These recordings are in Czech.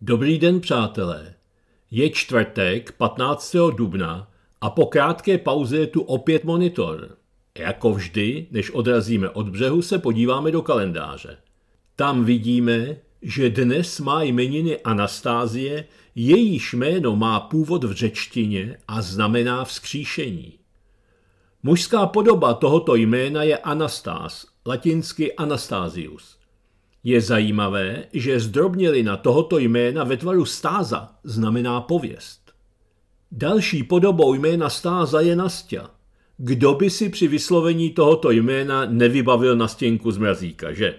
Dobrý den, přátelé. Je čtvrtek 15. dubna a po krátké pauze je tu opět monitor. Jako vždy, než odrazíme od břehu, se podíváme do kalendáře. Tam vidíme, že dnes má jmeniny Anastázie, jejíž jméno má původ v řečtině a znamená vzkříšení. Mužská podoba tohoto jména je Anastás, latinsky Anastázius. Je zajímavé, že zdrobnělina tohoto jména ve tvaru stáza znamená pověst. Další podobou jména stáza je Nastia. Kdo by si při vyslovení tohoto jména nevybavil nastěnku z mrazíka, že?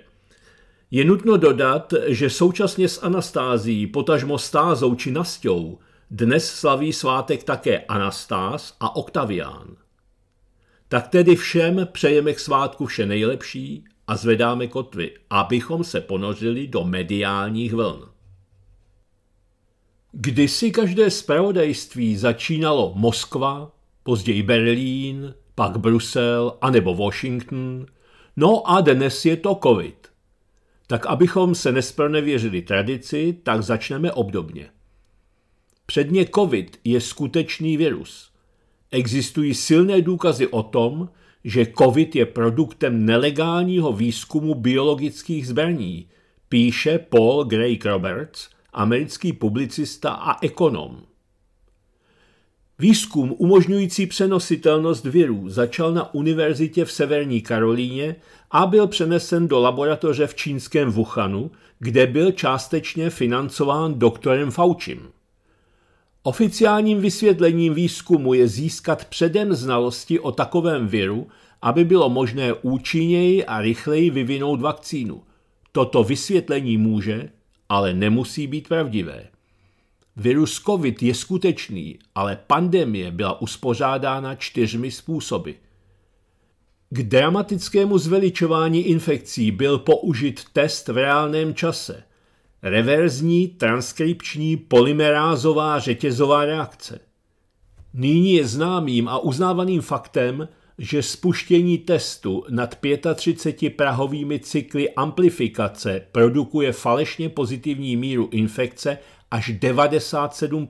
Je nutno dodat, že současně s Anastází, potažmo stázou či Nastěou, dnes slaví svátek také Anastáz a Oktavián. Tak tedy všem přejeme k svátku vše nejlepší a zvedáme kotvy, abychom se ponořili do mediálních vln. Kdysi každé zpravodajství začínalo Moskva, později Berlín, pak Brusel a nebo Washington, no a dnes je to covid. Tak abychom se nespronevěřili tradici, tak začneme obdobně. Předně covid je skutečný virus. Existují silné důkazy o tom, že COVID je produktem nelegálního výzkumu biologických zbraní, píše Paul Gray Roberts, americký publicista a ekonom. Výzkum umožňující přenositelnost virů začal na univerzitě v Severní Karolíně a byl přenesen do laboratoře v čínském Wuhanu, kde byl částečně financován doktorem Faučim. Oficiálním vysvětlením výzkumu je získat předem znalosti o takovém viru, aby bylo možné účinněji a rychleji vyvinout vakcínu. Toto vysvětlení může, ale nemusí být pravdivé. Virus COVID je skutečný, ale pandemie byla uspořádána čtyřmi způsoby. K dramatickému zveličování infekcí byl použit test v reálném čase – reverzní transkripční polymerázová řetězová reakce. Nyní je známým a uznávaným faktem, že spuštění testu nad 35 prahovými cykly amplifikace produkuje falešně pozitivní míru infekce až 97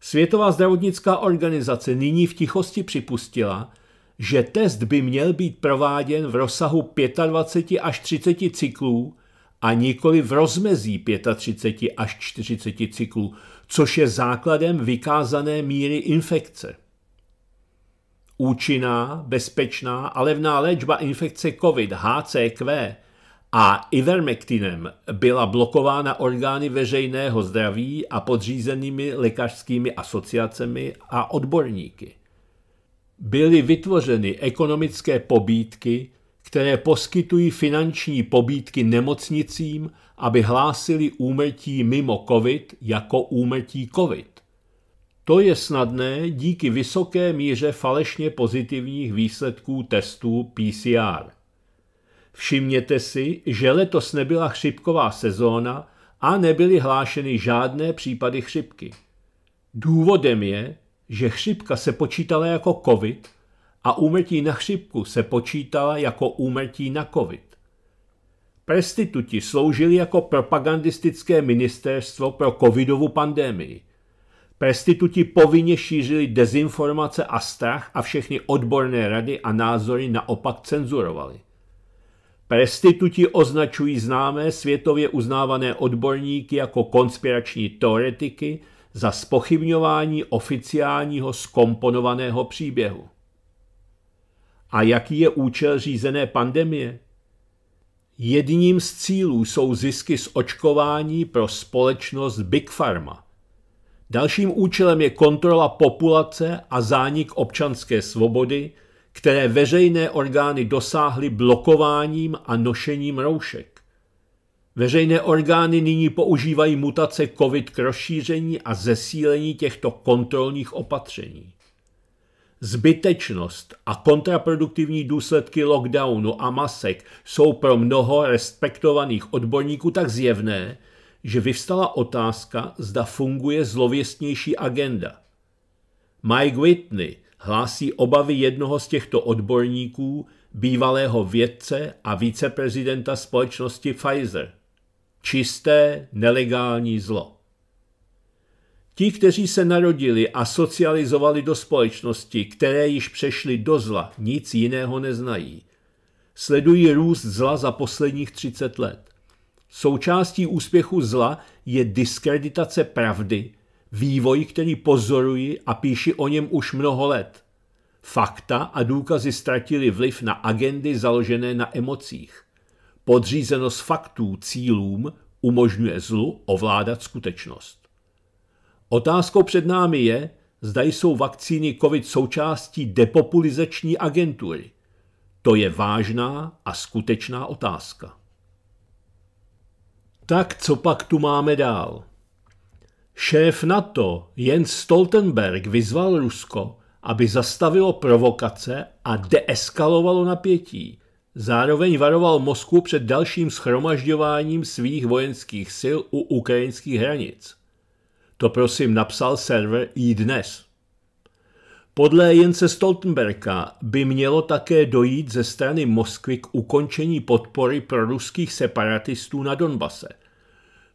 Světová zdravotnická organizace nyní v tichosti připustila, že test by měl být prováděn v rozsahu 25 až 30 cyklů a nikoli v rozmezí 35 až 40 cyklů, což je základem vykázané míry infekce. Účinná, bezpečná a levná léčba infekce COVID, HCQ a ivermektinem byla blokována orgány veřejného zdraví a podřízenými lékařskými asociacemi a odborníky. Byly vytvořeny ekonomické pobídky které poskytují finanční pobídky nemocnicím, aby hlásili úmrtí mimo COVID jako úmrtí COVID. To je snadné díky vysoké míře falešně pozitivních výsledků testů PCR. Všimněte si, že letos nebyla chřipková sezóna a nebyly hlášeny žádné případy chřipky. Důvodem je, že chřipka se počítala jako COVID a úmrtí na chřipku se počítala jako úmrtí na covid. Prestituti sloužili jako propagandistické ministerstvo pro covidovu pandémii. Prestituti povinně šířili dezinformace a strach a všechny odborné rady a názory naopak cenzurovali. Prestituti označují známé světově uznávané odborníky jako konspirační teoretiky za spochybňování oficiálního skomponovaného příběhu. A jaký je účel řízené pandemie? Jedním z cílů jsou zisky z očkování pro společnost Big Pharma. Dalším účelem je kontrola populace a zánik občanské svobody, které veřejné orgány dosáhly blokováním a nošením roušek. Veřejné orgány nyní používají mutace COVID k rozšíření a zesílení těchto kontrolních opatření. Zbytečnost a kontraproduktivní důsledky lockdownu a masek jsou pro mnoho respektovaných odborníků tak zjevné, že vyvstala otázka, zda funguje zlověstnější agenda. Mike Whitney hlásí obavy jednoho z těchto odborníků, bývalého vědce a viceprezidenta společnosti Pfizer. Čisté nelegální zlo. Ti, kteří se narodili a socializovali do společnosti, které již přešly do zla, nic jiného neznají. Sledují růst zla za posledních 30 let. Součástí úspěchu zla je diskreditace pravdy, vývoj, který pozorují a píši o něm už mnoho let. Fakta a důkazy ztratili vliv na agendy založené na emocích. Podřízenost faktů cílům umožňuje zlu ovládat skutečnost. Otázkou před námi je, zda jsou vakcíny COVID součástí depopulizační agentury. To je vážná a skutečná otázka. Tak co pak tu máme dál? Šéf NATO Jens Stoltenberg vyzval Rusko, aby zastavilo provokace a deeskalovalo napětí. Zároveň varoval Moskvu před dalším schromažďováním svých vojenských sil u ukrajinských hranic. To prosím napsal server i e dnes. Podle Jence Stoltenberga by mělo také dojít ze strany Moskvy k ukončení podpory pro ruských separatistů na Donbase.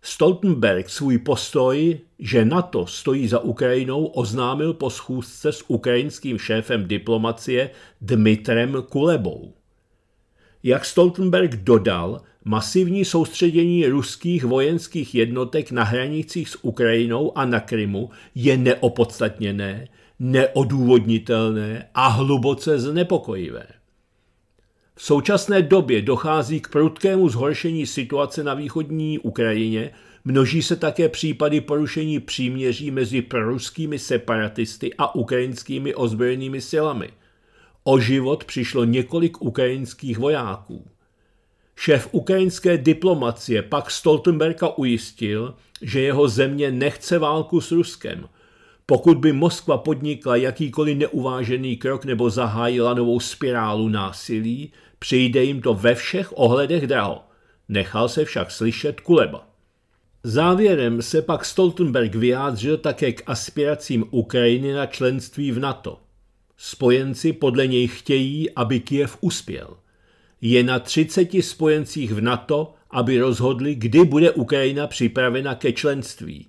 Stoltenberg svůj postoj, že NATO stojí za Ukrajinou, oznámil po schůzce s ukrajinským šéfem diplomacie Dmitrem Kulebou. Jak Stoltenberg dodal, masivní soustředění ruských vojenských jednotek na hranicích s Ukrajinou a na Krymu je neopodstatněné, neodůvodnitelné a hluboce znepokojivé. V současné době dochází k prudkému zhoršení situace na východní Ukrajině, množí se také případy porušení příměří mezi proruskými separatisty a ukrajinskými ozbrojenými silami. O život přišlo několik ukrajinských vojáků. Šéf ukrajinské diplomacie pak Stoltenberga ujistil, že jeho země nechce válku s Ruskem. Pokud by Moskva podnikla jakýkoliv neuvážený krok nebo zahájila novou spirálu násilí, přijde jim to ve všech ohledech draho. Nechal se však slyšet Kuleba. Závěrem se pak Stoltenberg vyjádřil také k aspiracím Ukrajiny na členství v NATO. Spojenci podle něj chtějí, aby Kiev uspěl – je na 30 spojencích v NATO, aby rozhodli, kdy bude Ukrajina připravena ke členství.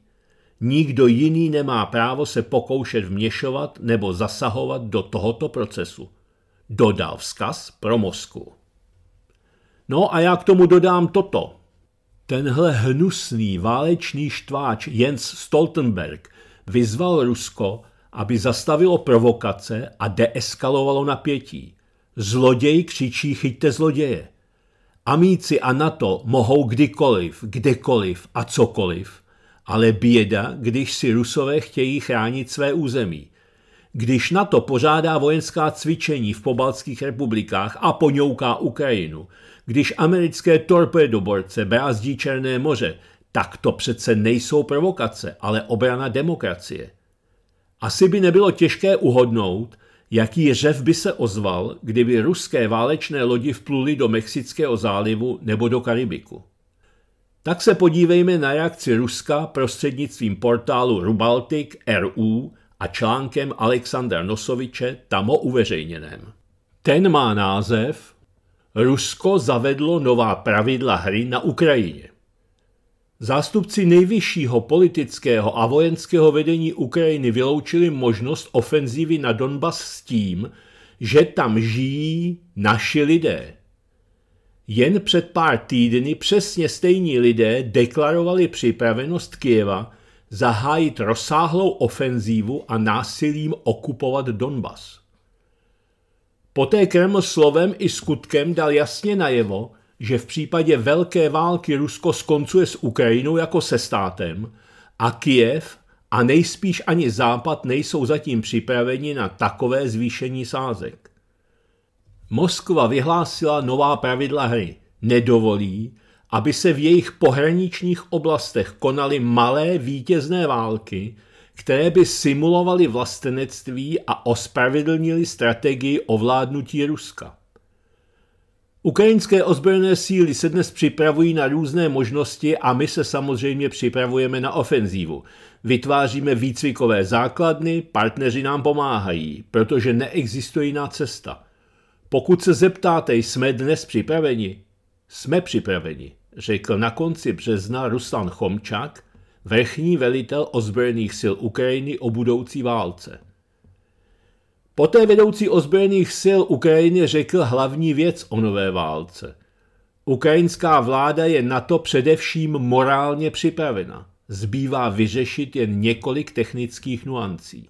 Nikdo jiný nemá právo se pokoušet vměšovat nebo zasahovat do tohoto procesu. Dodal vzkaz pro Moskvu. No a já k tomu dodám toto. Tenhle hnusný válečný štváč Jens Stoltenberg vyzval Rusko, aby zastavilo provokace a deeskalovalo napětí. Zloděj křičí chyťte zloděje. Amíci a NATO mohou kdykoliv, kdekoliv a cokoliv, ale běda, když si Rusové chtějí chránit své území. Když NATO pořádá vojenská cvičení v pobaltských republikách a poňouká Ukrajinu, když americké torpedoborce brázdí Černé moře, tak to přece nejsou provokace, ale obrana demokracie. Asi by nebylo těžké uhodnout, Jaký řev by se ozval, kdyby ruské válečné lodi vpluly do Mexického zálivu nebo do Karibiku? Tak se podívejme na reakci Ruska prostřednictvím portálu Rubaltic RU a článkem Alexandra Nosoviče tamo uveřejněném. Ten má název Rusko zavedlo nová pravidla hry na Ukrajině. Zástupci nejvyššího politického a vojenského vedení Ukrajiny vyloučili možnost ofenzívy na Donbas s tím, že tam žijí naši lidé. Jen před pár týdny přesně stejní lidé deklarovali připravenost Kieva zahájit rozsáhlou ofenzívu a násilím okupovat Donbas. Poté Kreml slovem i skutkem dal jasně najevo, že v případě velké války Rusko skoncuje s Ukrajinou jako se státem a Kiev a nejspíš ani Západ nejsou zatím připraveni na takové zvýšení sázek. Moskva vyhlásila nová pravidla hry. Nedovolí, aby se v jejich pohraničních oblastech konaly malé vítězné války, které by simulovaly vlastenectví a ospravedlnili strategii ovládnutí Ruska. Ukrajinské ozbrojené síly se dnes připravují na různé možnosti a my se samozřejmě připravujeme na ofenzívu. Vytváříme výcvikové základny, partneři nám pomáhají, protože neexistuje jiná cesta. Pokud se zeptáte, jsme dnes připraveni? Jsme připraveni, řekl na konci března Ruslan Chomčak, vrchní velitel ozbrojených sil Ukrajiny o budoucí válce. Poté vedoucí ozbrojených sil Ukrajiny řekl hlavní věc o nové válce. Ukrajinská vláda je na to především morálně připravena. Zbývá vyřešit jen několik technických nuancí.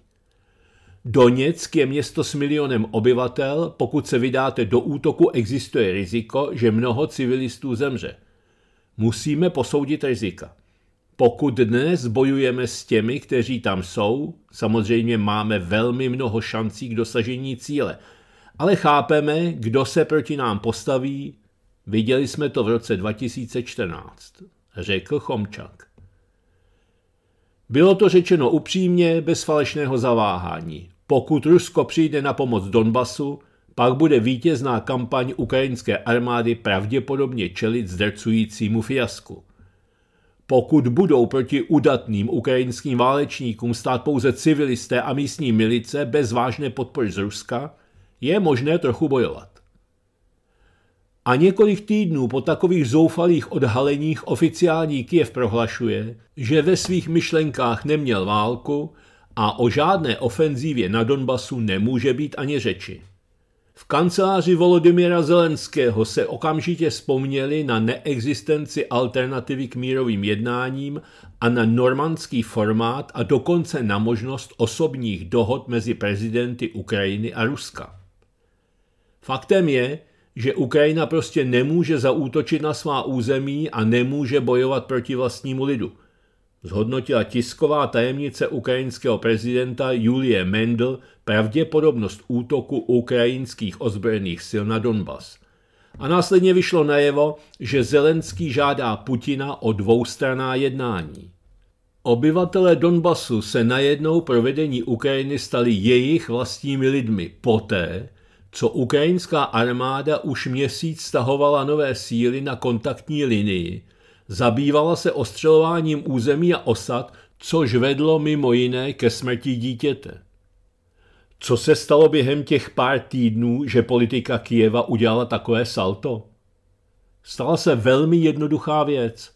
Doněck je město s milionem obyvatel, pokud se vydáte do útoku, existuje riziko, že mnoho civilistů zemře. Musíme posoudit rizika. Pokud dnes bojujeme s těmi, kteří tam jsou, samozřejmě máme velmi mnoho šancí k dosažení cíle. Ale chápeme, kdo se proti nám postaví. Viděli jsme to v roce 2014, řekl Chomčak. Bylo to řečeno upřímně, bez falešného zaváhání. Pokud Rusko přijde na pomoc Donbasu, pak bude vítězná kampaň ukrajinské armády pravděpodobně čelit zdrcujícímu fiasku. Pokud budou proti udatným ukrajinským válečníkům stát pouze civilisté a místní milice bez vážné podpory z Ruska, je možné trochu bojovat. A několik týdnů po takových zoufalých odhaleních oficiální Kiev prohlašuje, že ve svých myšlenkách neměl válku a o žádné ofenzívě na Donbasu nemůže být ani řeči. V kanceláři Volodymyra Zelenského se okamžitě vzpomněli na neexistenci alternativy k mírovým jednáním a na normandský formát a dokonce na možnost osobních dohod mezi prezidenty Ukrajiny a Ruska. Faktem je, že Ukrajina prostě nemůže zaútočit na svá území a nemůže bojovat proti vlastnímu lidu. Zhodnotila tisková tajemnice ukrajinského prezidenta Julie Mendel pravděpodobnost útoku ukrajinských ozbrojených sil na Donbas. A následně vyšlo najevo, že Zelenský žádá Putina o dvoustraná jednání. Obyvatelé Donbasu se najednou pro vedení Ukrajiny stali jejich vlastními lidmi poté, co ukrajinská armáda už měsíc stahovala nové síly na kontaktní linii, zabývala se ostřelováním území a osad, což vedlo mimo jiné ke smrti dítěte. Co se stalo během těch pár týdnů, že politika Kijeva udělala takové salto? Stala se velmi jednoduchá věc.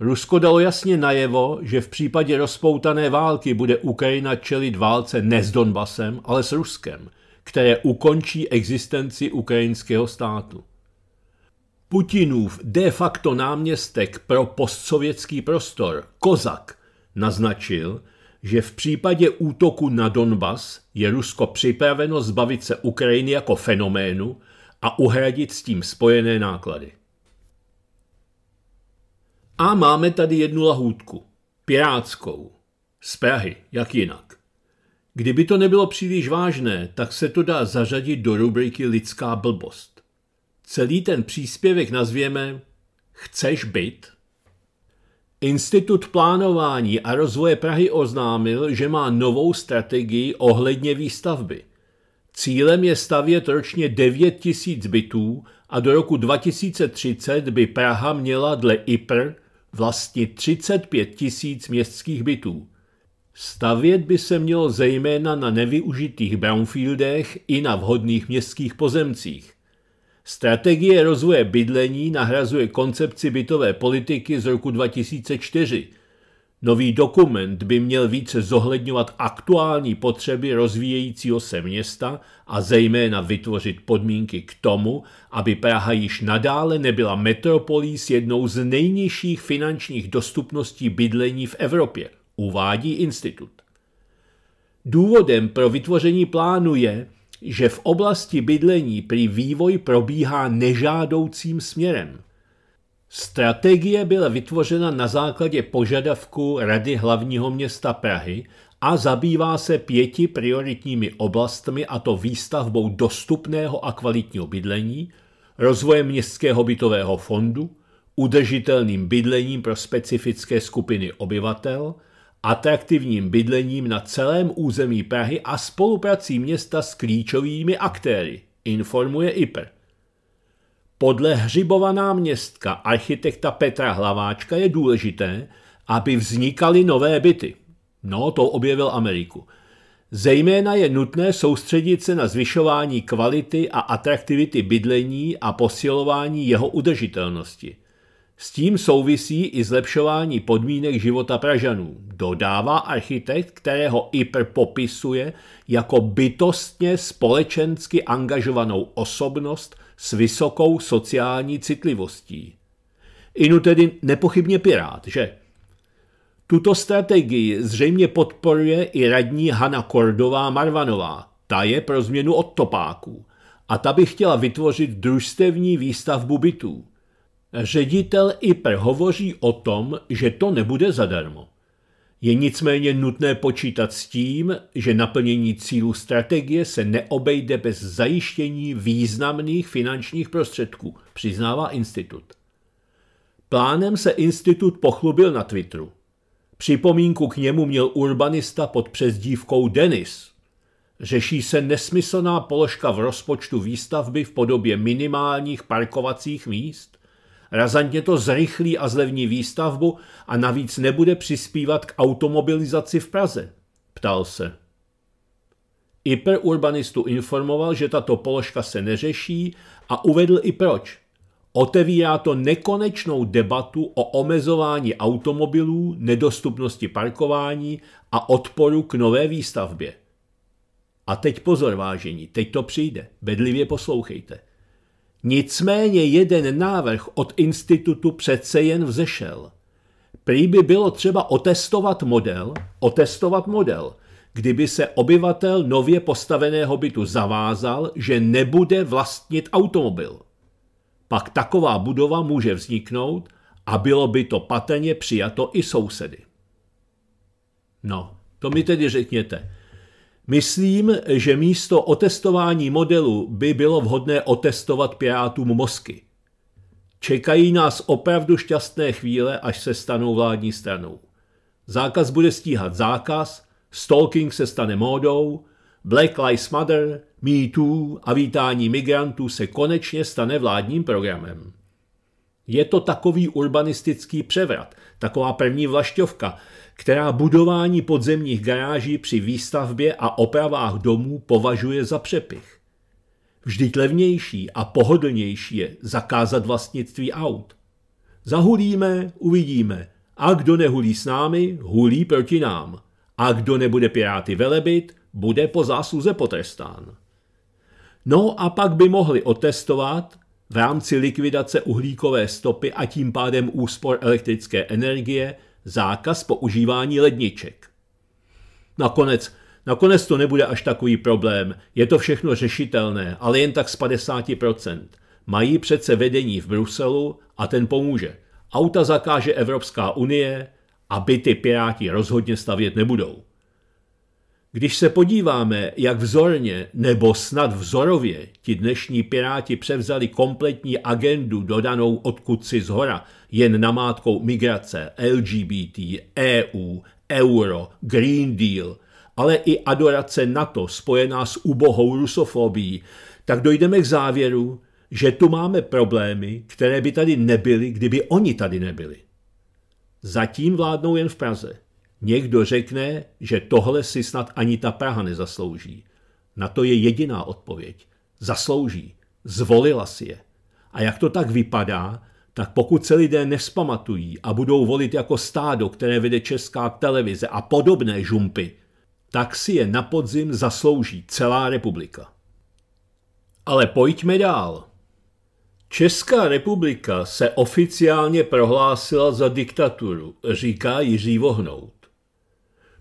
Rusko dalo jasně najevo, že v případě rozpoutané války bude Ukrajina čelit válce ne s Donbasem, ale s Ruskem, které ukončí existenci ukrajinského státu. Putinův de facto náměstek pro postsovětský prostor, Kozak, naznačil, že v případě útoku na Donbas je Rusko připraveno zbavit se Ukrajiny jako fenoménu a uhradit s tím spojené náklady. A máme tady jednu lahůdku. Pirátskou. Z Prahy, jak jinak. Kdyby to nebylo příliš vážné, tak se to dá zařadit do rubriky lidská blbost. Celý ten příspěvek nazvěme Chceš byt? Institut plánování a rozvoje Prahy oznámil, že má novou strategii ohledně výstavby. Cílem je stavět ročně 9 tisíc bytů a do roku 2030 by Praha měla dle IPR vlastně 35 tisíc městských bytů. Stavět by se mělo zejména na nevyužitých brownfieldech i na vhodných městských pozemcích. Strategie rozvoje bydlení nahrazuje koncepci bytové politiky z roku 2004. Nový dokument by měl více zohledňovat aktuální potřeby rozvíjejícího se města a zejména vytvořit podmínky k tomu, aby Praha již nadále nebyla metropolí s jednou z nejnižších finančních dostupností bydlení v Evropě, uvádí institut. Důvodem pro vytvoření plánu je, že v oblasti bydlení prý vývoj probíhá nežádoucím směrem. Strategie byla vytvořena na základě požadavku Rady hlavního města Prahy a zabývá se pěti prioritními oblastmi, a to výstavbou dostupného a kvalitního bydlení, rozvojem městského bytového fondu, udržitelným bydlením pro specifické skupiny obyvatel – atraktivním bydlením na celém území Prahy a spoluprací města s klíčovými aktéry, informuje IPR. Podle Hřibovaná městka architekta Petra Hlaváčka je důležité, aby vznikaly nové byty. No, to objevil Ameriku. Zejména je nutné soustředit se na zvyšování kvality a atraktivity bydlení a posilování jeho udržitelnosti – s tím souvisí i zlepšování podmínek života Pražanů, dodává architekt, kterého Ipr popisuje jako bytostně společensky angažovanou osobnost s vysokou sociální citlivostí. Inu tedy nepochybně pirát, že? Tuto strategii zřejmě podporuje i radní Hanna Kordová Marvanová, ta je pro změnu od topáků, a ta by chtěla vytvořit družstevní výstavbu bytů – Ředitel IPR hovoří o tom, že to nebude zadarmo. Je nicméně nutné počítat s tím, že naplnění cílů strategie se neobejde bez zajištění významných finančních prostředků, přiznává institut. Plánem se institut pochlubil na Twitteru. Připomínku k němu měl urbanista pod přezdívkou Denis. Řeší se nesmyslná položka v rozpočtu výstavby v podobě minimálních parkovacích míst, Razantně to zrychlí a zlevní výstavbu a navíc nebude přispívat k automobilizaci v Praze? Ptal se. Iper urbanistu informoval, že tato položka se neřeší a uvedl i proč. Otevírá to nekonečnou debatu o omezování automobilů, nedostupnosti parkování a odporu k nové výstavbě. A teď pozor vážení, teď to přijde, bedlivě poslouchejte. Nicméně jeden návrh od institutu přece jen vzešel. Prý by bylo třeba otestovat model, otestovat model, kdyby se obyvatel nově postaveného bytu zavázal, že nebude vlastnit automobil. Pak taková budova může vzniknout a bylo by to patrně přijato i sousedy. No, to mi tedy řekněte, Myslím, že místo otestování modelu by bylo vhodné otestovat pirátům mozky. Čekají nás opravdu šťastné chvíle, až se stanou vládní stranou. Zákaz bude stíhat zákaz, stalking se stane módou, Black Lives Matter, Me Too a vítání migrantů se konečně stane vládním programem. Je to takový urbanistický převrat – taková první vlašťovka, která budování podzemních garáží při výstavbě a opravách domů považuje za přepich. Vždyť levnější a pohodlnější je zakázat vlastnictví aut. Zahulíme, uvidíme. A kdo nehulí s námi, hulí proti nám. A kdo nebude piráty velebit, bude po zásluze potrestán. No a pak by mohli otestovat, v rámci likvidace uhlíkové stopy a tím pádem úspor elektrické energie zákaz používání ledniček. Nakonec, nakonec to nebude až takový problém, je to všechno řešitelné, ale jen tak z 50%. Mají přece vedení v Bruselu a ten pomůže. Auta zakáže Evropská unie a byty piráti rozhodně stavět nebudou. Když se podíváme, jak vzorně nebo snad vzorově ti dnešní piráti převzali kompletní agendu dodanou odkud si zhora, jen namátkou migrace, LGBT, EU, euro, Green Deal, ale i adorace NATO spojená s ubohou rusofobií, tak dojdeme k závěru, že tu máme problémy, které by tady nebyly, kdyby oni tady nebyli. Zatím vládnou jen v Praze – Někdo řekne, že tohle si snad ani ta Praha nezaslouží. Na to je jediná odpověď. Zaslouží. Zvolila si je. A jak to tak vypadá, tak pokud se lidé nespamatují a budou volit jako stádo, které vede česká televize a podobné žumpy, tak si je na podzim zaslouží celá republika. Ale pojďme dál. Česká republika se oficiálně prohlásila za diktaturu, říká Jiří Vohnout.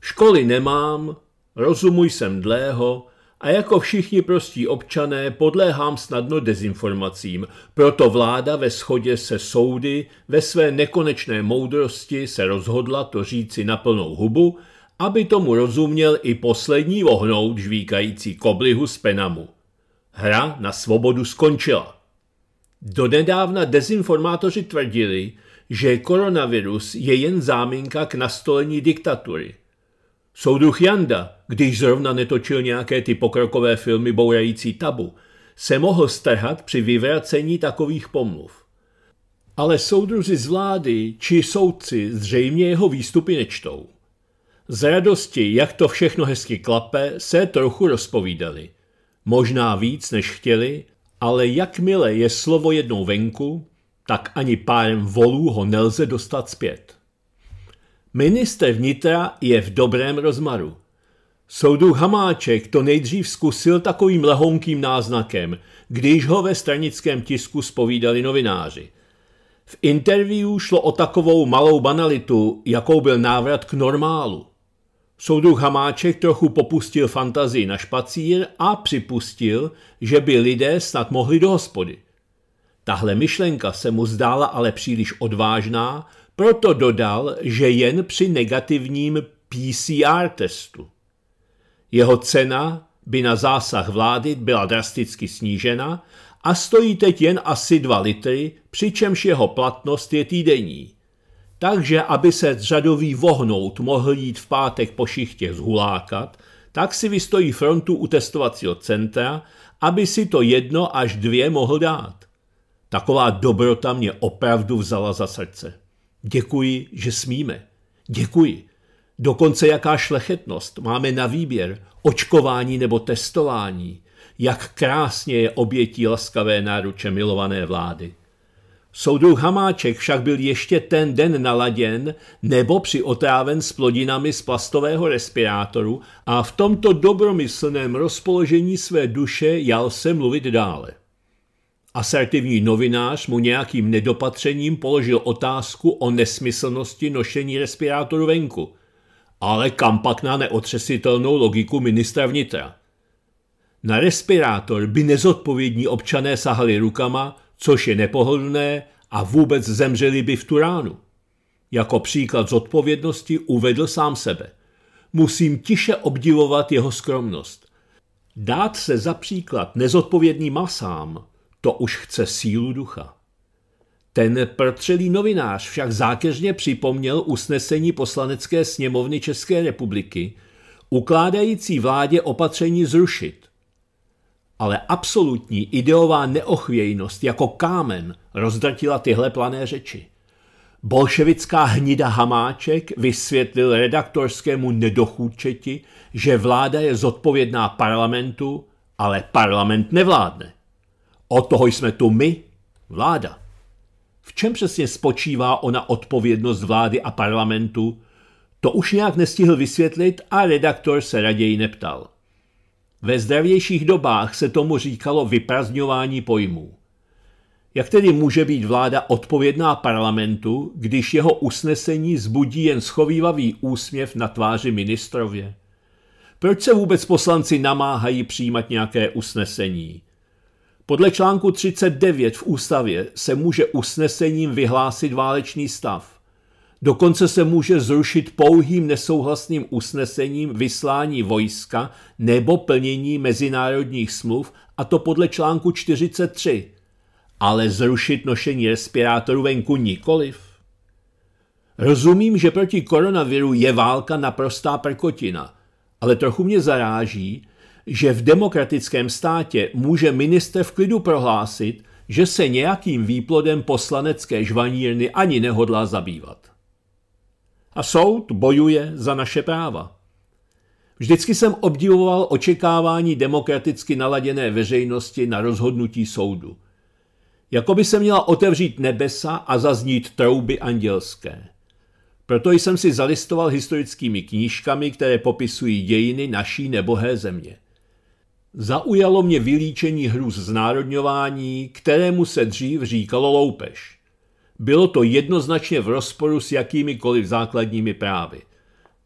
Školy nemám, rozumu jsem dlého a jako všichni prostí občané podléhám snadno dezinformacím, proto vláda ve shodě se soudy ve své nekonečné moudrosti se rozhodla to říci na plnou hubu, aby tomu rozuměl i poslední ohnout žvíkající koblihu z Penamu. Hra na svobodu skončila. Donedávna dezinformátoři tvrdili, že koronavirus je jen záminka k nastolení diktatury – Soudruh Janda, když zrovna netočil nějaké ty pokrokové filmy bourající tabu, se mohl strhat při vyvracení takových pomluv. Ale soudruzi z vlády či soudci zřejmě jeho výstupy nečtou. Z radosti, jak to všechno hezky klape, se trochu rozpovídali. Možná víc, než chtěli, ale jakmile je slovo jednou venku, tak ani párem volů ho nelze dostat zpět. Minister vnitra je v dobrém rozmaru. Soudu Hamáček to nejdřív zkusil takovým lehonkým náznakem, když ho ve stranickém tisku spovídali novináři. V interview šlo o takovou malou banalitu, jakou byl návrat k normálu. Soudu Hamáček trochu popustil fantazii na špacír a připustil, že by lidé snad mohli do hospody. Tahle myšlenka se mu zdála ale příliš odvážná, proto dodal, že jen při negativním PCR testu. Jeho cena by na zásah vlády byla drasticky snížena a stojí teď jen asi 2 litry, přičemž jeho platnost je týdenní. Takže, aby se řadový vohnout mohl jít v pátek po šichtě zhulákat, tak si vystojí frontu u testovacího centra, aby si to jedno až dvě mohl dát. Taková dobrota mě opravdu vzala za srdce. Děkuji, že smíme. Děkuji. Dokonce jaká šlechetnost. Máme na výběr očkování nebo testování. Jak krásně je obětí laskavé náruče milované vlády. Soudruh Hamáček však byl ještě ten den naladěn nebo přiotráven s plodinami z plastového respirátoru a v tomto dobromyslném rozpoložení své duše jal se mluvit dále. Asertivní novinář mu nějakým nedopatřením položil otázku o nesmyslnosti nošení respirátoru venku. Ale kam pak na neotřesitelnou logiku ministra vnitra? Na respirátor by nezodpovědní občané sahali rukama, což je nepohodlné a vůbec zemřeli by v turánu. Jako příklad zodpovědnosti uvedl sám sebe. Musím tiše obdivovat jeho skromnost. Dát se za příklad nezodpovědným masám to už chce sílu ducha. Ten prtřelý novinář však zákeřně připomněl usnesení poslanecké sněmovny České republiky, ukládající vládě opatření zrušit. Ale absolutní ideová neochvějnost jako kámen rozdrtila tyhle plané řeči. Bolševická hnida Hamáček vysvětlil redaktorskému nedochůčeti, že vláda je zodpovědná parlamentu, ale parlament nevládne. Od toho jsme tu my, vláda. V čem přesně spočívá ona odpovědnost vlády a parlamentu, to už nějak nestihl vysvětlit a redaktor se raději neptal. Ve zdravějších dobách se tomu říkalo vyprazňování pojmů. Jak tedy může být vláda odpovědná parlamentu, když jeho usnesení zbudí jen schovývavý úsměv na tváři ministrově? Proč se vůbec poslanci namáhají přijímat nějaké usnesení? Podle článku 39 v ústavě se může usnesením vyhlásit válečný stav. Dokonce se může zrušit pouhým nesouhlasným usnesením vyslání vojska nebo plnění mezinárodních smluv, a to podle článku 43. Ale zrušit nošení respirátoru venku nikoliv. Rozumím, že proti koronaviru je válka naprostá prkotina, ale trochu mě zaráží, že v demokratickém státě může minister v klidu prohlásit, že se nějakým výplodem poslanecké žvanírny ani nehodlá zabývat. A soud bojuje za naše práva. Vždycky jsem obdivoval očekávání demokraticky naladěné veřejnosti na rozhodnutí soudu. jako by se měla otevřít nebesa a zaznít trouby andělské. Proto jsem si zalistoval historickými knížkami, které popisují dějiny naší nebohé země. Zaujalo mě vylíčení z znárodňování, kterému se dřív říkalo loupež. Bylo to jednoznačně v rozporu s jakýmikoliv základními právy.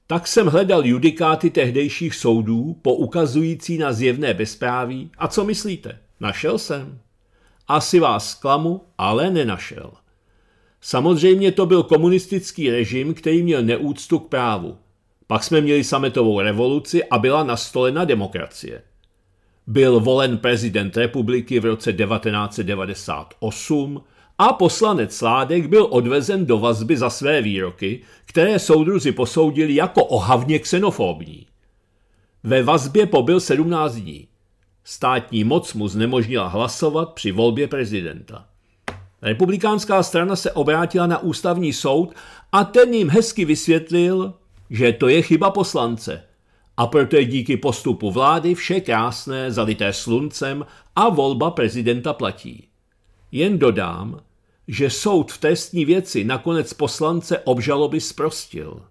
Tak jsem hledal judikáty tehdejších soudů, poukazující na zjevné bezpráví. A co myslíte? Našel jsem. Asi vás zklamu, ale nenašel. Samozřejmě to byl komunistický režim, který měl neúctu k právu. Pak jsme měli sametovou revoluci a byla nastolena demokracie byl volen prezident republiky v roce 1998 a poslanec Sládek byl odvezen do vazby za své výroky, které soudruzi posoudili jako ohavně xenofobní. Ve vazbě pobyl 17 dní. Státní moc mu znemožnila hlasovat při volbě prezidenta. Republikánská strana se obrátila na ústavní soud a ten jim hezky vysvětlil, že to je chyba poslance – a proto je díky postupu vlády vše krásné zalité sluncem a volba prezidenta platí. Jen dodám, že soud v trestní věci nakonec poslance obžaloby sprostil.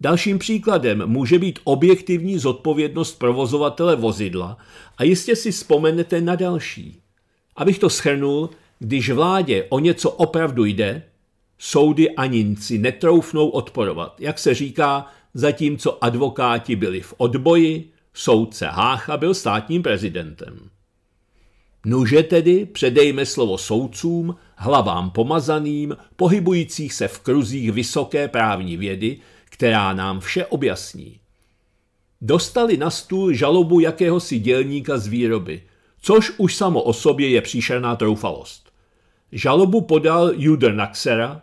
Dalším příkladem může být objektivní zodpovědnost provozovatele vozidla a jistě si vzpomenete na další. Abych to schrnul, když vládě o něco opravdu jde, soudy ani si netroufnou odporovat. Jak se říká, zatímco advokáti byli v odboji, soudce Hácha byl státním prezidentem. Nuže tedy předejme slovo soudcům, hlavám pomazaným, pohybujících se v kruzích vysoké právní vědy, která nám vše objasní. Dostali na stůl žalobu jakéhosi dělníka z výroby, což už samo o sobě je příšerná troufalost. Žalobu podal Judr Naxera,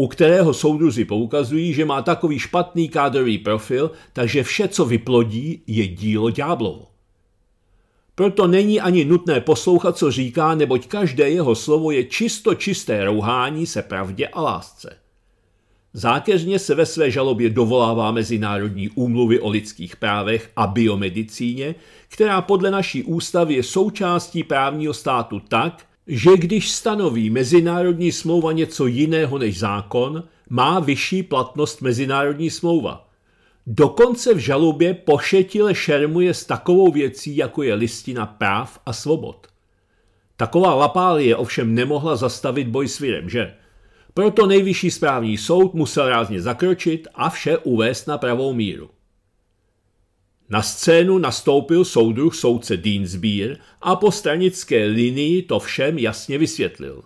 u kterého soudruzi poukazují, že má takový špatný kádrový profil, takže vše, co vyplodí, je dílo ďáblovo. Proto není ani nutné poslouchat, co říká, neboť každé jeho slovo je čisto čisté rouhání se pravdě a lásce. Zákeřně se ve své žalobě dovolává Mezinárodní úmluvy o lidských právech a biomedicíně, která podle naší ústavy je součástí právního státu tak, že když stanoví mezinárodní smlouva něco jiného než zákon, má vyšší platnost mezinárodní smlouva. Dokonce v žalobě pošetile šermuje s takovou věcí, jako je listina práv a svobod. Taková lapálie ovšem nemohla zastavit boj s virem, že? Proto nejvyšší správní soud musel rázně zakročit a vše uvést na pravou míru. Na scénu nastoupil soudruh soudce Deansbeer a po stranické linii to všem jasně vysvětlil.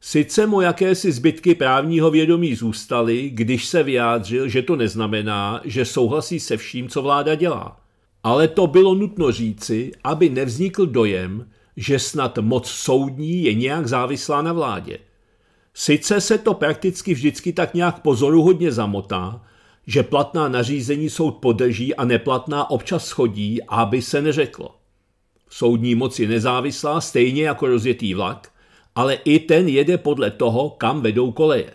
Sice mu jakési zbytky právního vědomí zůstaly, když se vyjádřil, že to neznamená, že souhlasí se vším, co vláda dělá. Ale to bylo nutno říci, aby nevznikl dojem, že snad moc soudní je nějak závislá na vládě. Sice se to prakticky vždycky tak nějak pozoruhodně zamotá, že platná nařízení soud podrží a neplatná občas schodí, aby se neřeklo. Soudní moc je nezávislá, stejně jako rozjetý vlak, ale i ten jede podle toho, kam vedou koleje.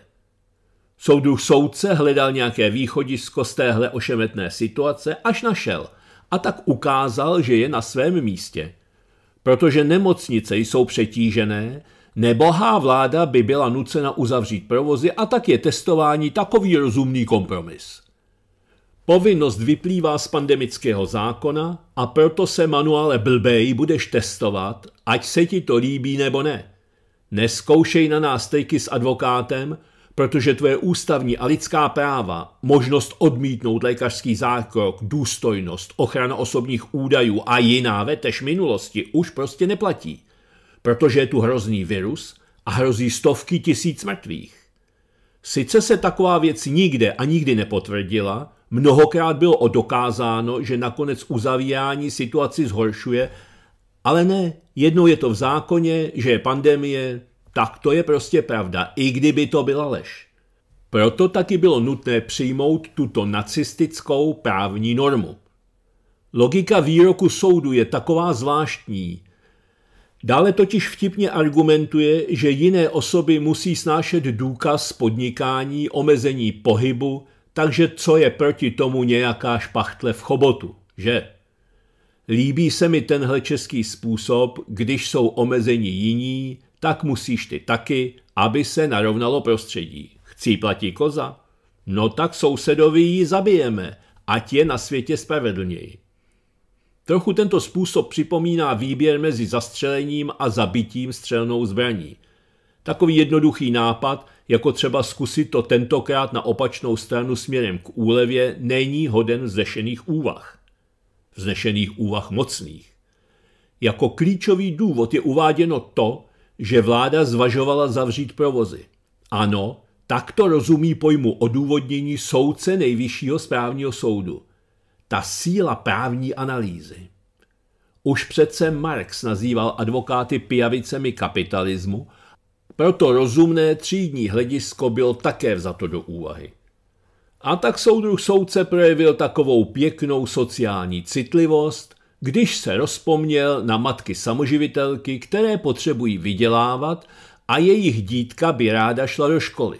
Soudruh soudce hledal nějaké východisko z téhle ošemetné situace, až našel a tak ukázal, že je na svém místě. Protože nemocnice jsou přetížené, nebohá vláda by byla nucena uzavřít provozy a tak je testování takový rozumný kompromis. Povinnost vyplývá z pandemického zákona a proto se manuále blbej budeš testovat, ať se ti to líbí nebo ne. Neskoušej na nás triky s advokátem, protože tvoje ústavní a lidská práva, možnost odmítnout lékařský zákrok, důstojnost, ochrana osobních údajů a jiná vetež minulosti už prostě neplatí, protože je tu hrozný virus a hrozí stovky tisíc mrtvých. Sice se taková věc nikde a nikdy nepotvrdila, Mnohokrát bylo odokázáno, že nakonec uzavírání situaci zhoršuje, ale ne, jednou je to v zákoně, že je pandemie, tak to je prostě pravda, i kdyby to byla lež. Proto taky bylo nutné přijmout tuto nacistickou právní normu. Logika výroku soudu je taková zvláštní. Dále totiž vtipně argumentuje, že jiné osoby musí snášet důkaz podnikání, omezení pohybu, takže co je proti tomu nějaká špachtle v chobotu, že? Líbí se mi tenhle český způsob, když jsou omezení jiní, tak musíš ty taky, aby se narovnalo prostředí. Chcí platí koza? No tak sousedovi ji zabijeme, ať je na světě spravedlněji. Trochu tento způsob připomíná výběr mezi zastřelením a zabitím střelnou zbraní. Takový jednoduchý nápad, jako třeba zkusit to tentokrát na opačnou stranu směrem k úlevě, není hoden vznešených úvah. Vznešených úvah mocných. Jako klíčový důvod je uváděno to, že vláda zvažovala zavřít provozy. Ano, tak to rozumí pojmu odůvodnění soudce nejvyššího správního soudu. Ta síla právní analýzy. Už přece Marx nazýval advokáty pijavicemi kapitalismu – proto rozumné třídní hledisko bylo také vzato do úvahy. A tak soudruh soudce projevil takovou pěknou sociální citlivost, když se rozpomněl na matky samoživitelky, které potřebují vydělávat a jejich dítka by ráda šla do školy.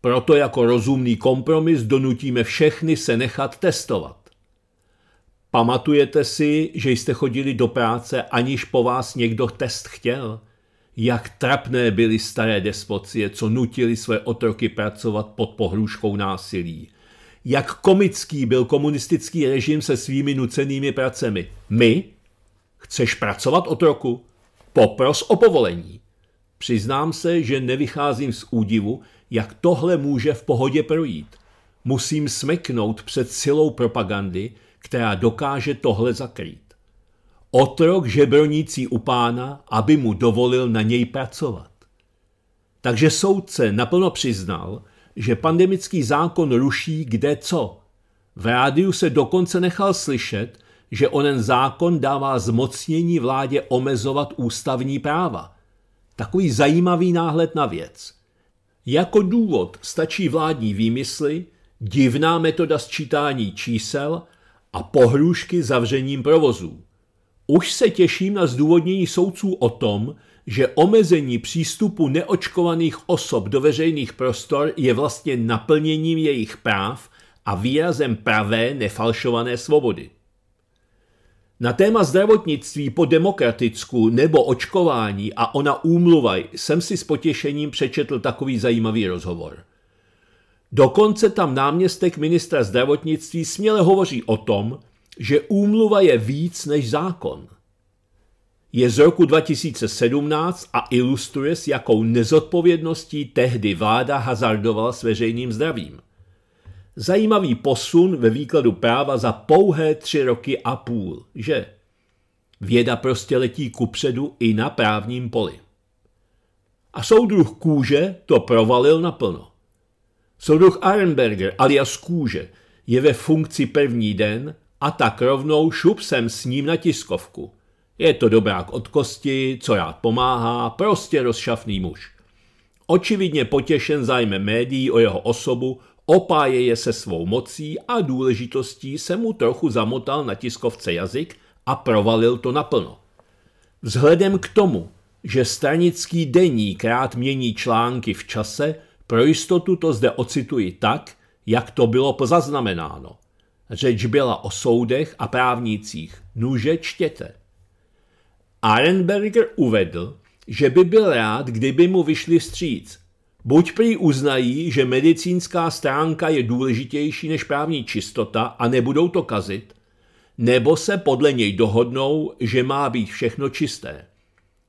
Proto jako rozumný kompromis donutíme všechny se nechat testovat. Pamatujete si, že jste chodili do práce, aniž po vás někdo test chtěl? jak trapné byly staré despocie, co nutili své otroky pracovat pod pohrůžkou násilí. Jak komický byl komunistický režim se svými nucenými pracemi. My? Chceš pracovat otroku? Popros o povolení. Přiznám se, že nevycházím z údivu, jak tohle může v pohodě projít. Musím smeknout před silou propagandy, která dokáže tohle zakrýt otrok žebronicí u pána, aby mu dovolil na něj pracovat. Takže soudce naplno přiznal, že pandemický zákon ruší kde co. V rádiu se dokonce nechal slyšet, že onen zákon dává zmocnění vládě omezovat ústavní práva. Takový zajímavý náhled na věc. Jako důvod stačí vládní výmysly, divná metoda sčítání čísel a pohrůžky zavřením provozů. Už se těším na zdůvodnění soudců o tom, že omezení přístupu neočkovaných osob do veřejných prostor je vlastně naplněním jejich práv a výrazem pravé nefalšované svobody. Na téma zdravotnictví po demokraticku nebo očkování a ona úmluvaj jsem si s potěšením přečetl takový zajímavý rozhovor. Dokonce tam náměstek ministra zdravotnictví směle hovoří o tom, že úmluva je víc než zákon. Je z roku 2017 a ilustruje s jakou nezodpovědností tehdy vláda hazardovala s veřejným zdravím. Zajímavý posun ve výkladu práva za pouhé tři roky a půl, že? Věda prostě letí kupředu i na právním poli. A soudruh Kůže to provalil naplno. Soudruh Arenberger alias Kůže je ve funkci první den a tak rovnou šup jsem s ním na tiskovku. Je to dobrák od kosti, co rád pomáhá, prostě rozšafný muž. Očividně potěšen zájmem médií o jeho osobu, opáje je se svou mocí a důležitostí se mu trochu zamotal na tiskovce jazyk a provalil to naplno. Vzhledem k tomu, že stranický deník rád mění články v čase, pro jistotu to zde ocituji tak, jak to bylo pozaznamenáno – Řeč byla o soudech a právnících. Nuže čtěte. Arenberger uvedl, že by byl rád, kdyby mu vyšli vstříc. Buď prý uznají, že medicínská stránka je důležitější než právní čistota a nebudou to kazit, nebo se podle něj dohodnou, že má být všechno čisté.